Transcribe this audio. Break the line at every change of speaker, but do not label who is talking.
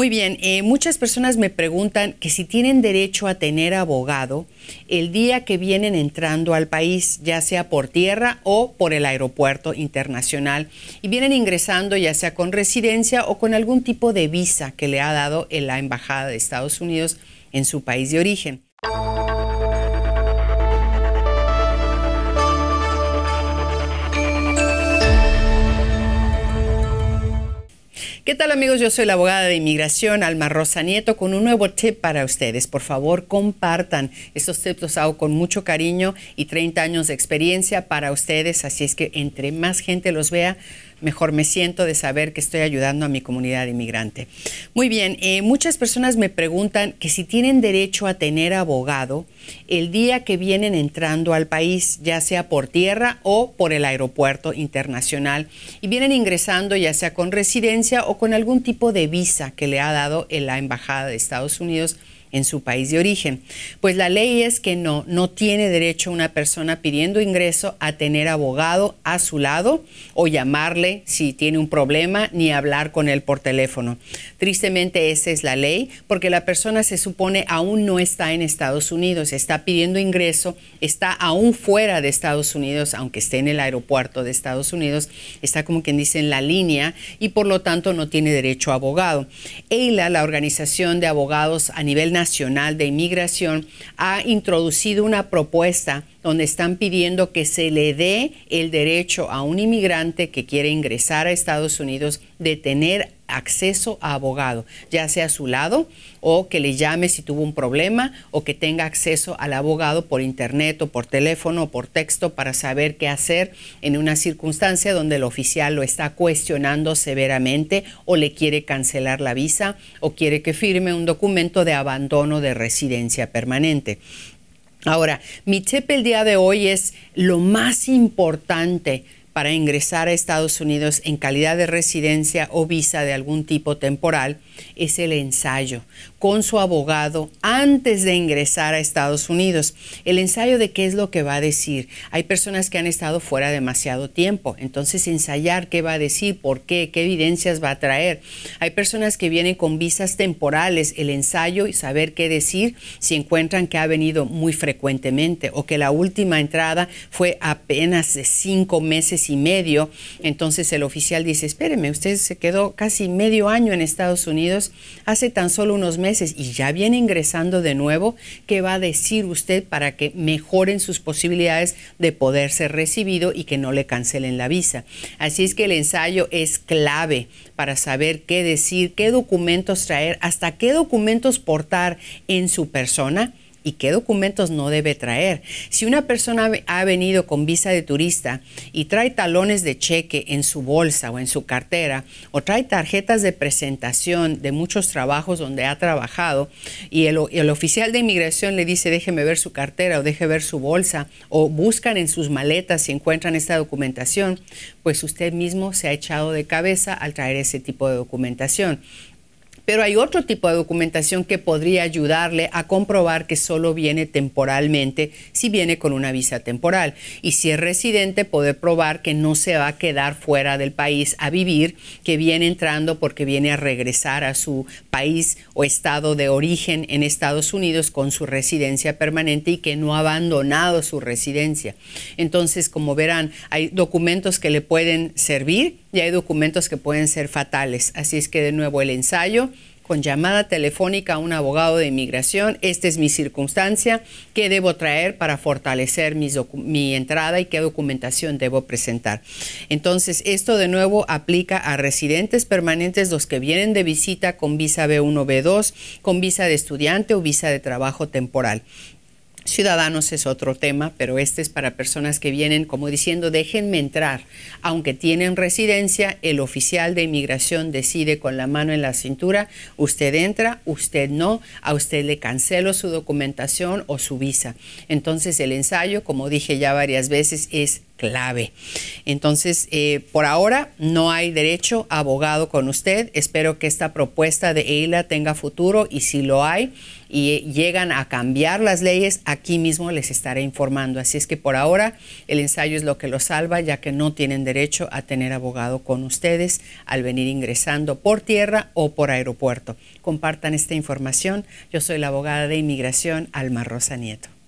Muy bien, eh, muchas personas me preguntan que si tienen derecho a tener abogado el día que vienen entrando al país, ya sea por tierra o por el aeropuerto internacional, y vienen ingresando ya sea con residencia o con algún tipo de visa que le ha dado la Embajada de Estados Unidos en su país de origen. ¿Qué tal amigos? Yo soy la abogada de inmigración Alma Rosa Nieto con un nuevo tip para ustedes. Por favor, compartan. Estos tips los hago con mucho cariño y 30 años de experiencia para ustedes, así es que entre más gente los vea, mejor me siento de saber que estoy ayudando a mi comunidad inmigrante. Muy bien, eh, muchas personas me preguntan que si tienen derecho a tener abogado el día que vienen entrando al país, ya sea por tierra o por el aeropuerto internacional, y vienen ingresando ya sea con residencia o con algún tipo de visa que le ha dado la Embajada de Estados Unidos en su país de origen. Pues la ley es que no, no tiene derecho una persona pidiendo ingreso a tener abogado a su lado o llamarle si tiene un problema ni hablar con él por teléfono. Tristemente esa es la ley porque la persona se supone aún no está en Estados Unidos, está pidiendo ingreso, está aún fuera de Estados Unidos, aunque esté en el aeropuerto de Estados Unidos, está como quien dice en la línea y por lo tanto no tiene derecho a abogado. EILA, la organización de abogados a nivel nacional, Nacional de Inmigración ha introducido una propuesta donde están pidiendo que se le dé el derecho a un inmigrante que quiere ingresar a Estados Unidos de tener acceso a abogado, ya sea a su lado o que le llame si tuvo un problema o que tenga acceso al abogado por internet o por teléfono o por texto para saber qué hacer en una circunstancia donde el oficial lo está cuestionando severamente o le quiere cancelar la visa o quiere que firme un documento de abandono de residencia permanente. Ahora, mi tip el día de hoy es lo más importante para ingresar a Estados Unidos en calidad de residencia o visa de algún tipo temporal es el ensayo con su abogado antes de ingresar a Estados Unidos. El ensayo de qué es lo que va a decir. Hay personas que han estado fuera demasiado tiempo, entonces ensayar qué va a decir, por qué, qué evidencias va a traer. Hay personas que vienen con visas temporales, el ensayo y saber qué decir si encuentran que ha venido muy frecuentemente o que la última entrada fue apenas de cinco meses y medio. Entonces el oficial dice, espéreme, usted se quedó casi medio año en Estados Unidos, hace tan solo unos meses y ya viene ingresando de nuevo. ¿Qué va a decir usted para que mejoren sus posibilidades de poder ser recibido y que no le cancelen la visa? Así es que el ensayo es clave para saber qué decir, qué documentos traer, hasta qué documentos portar en su persona y qué documentos no debe traer. Si una persona ha venido con visa de turista y trae talones de cheque en su bolsa o en su cartera o trae tarjetas de presentación de muchos trabajos donde ha trabajado y el, oficial de inmigración le dice déjeme ver su cartera o deje ver su bolsa o buscan en sus maletas si encuentran esta documentación, pues usted mismo se ha echado de cabeza al traer ese tipo de documentación. Pero hay otro tipo de documentación que podría ayudarle a comprobar que solo viene temporalmente si viene con una visa temporal. Y si es residente, poder probar que no se va a quedar fuera del país a vivir, que viene entrando porque viene a regresar a su país o estado de origen en Estados Unidos con su residencia permanente y que no ha abandonado su residencia. Entonces, como verán, hay documentos que le pueden servir y hay documentos que pueden ser fatales. Así es que de nuevo el ensayo con llamada telefónica a un abogado de inmigración, esta es mi circunstancia, qué debo traer para fortalecer mi entrada y qué documentación debo presentar. Entonces, esto de nuevo aplica a residentes permanentes, los que vienen de visita con visa B1, B2, con visa de estudiante o visa de trabajo temporal. Ciudadanos es otro tema, pero este es para personas que vienen como diciendo, déjenme entrar. Aunque tienen residencia, el oficial de inmigración decide con la mano en la cintura, usted entra, usted no, a usted le cancelo su documentación o su visa. Entonces el ensayo, como dije ya varias veces, es clave. Entonces, eh, por ahora no hay derecho a abogado con usted. Espero que esta propuesta de EILA tenga futuro y si lo hay y eh, llegan a cambiar las leyes, aquí mismo les estaré informando. Así es que por ahora el ensayo es lo que los salva, ya que no tienen derecho a tener abogado con ustedes al venir ingresando por tierra o por aeropuerto. Compartan esta información. Yo soy la abogada de inmigración Alma Rosa Nieto.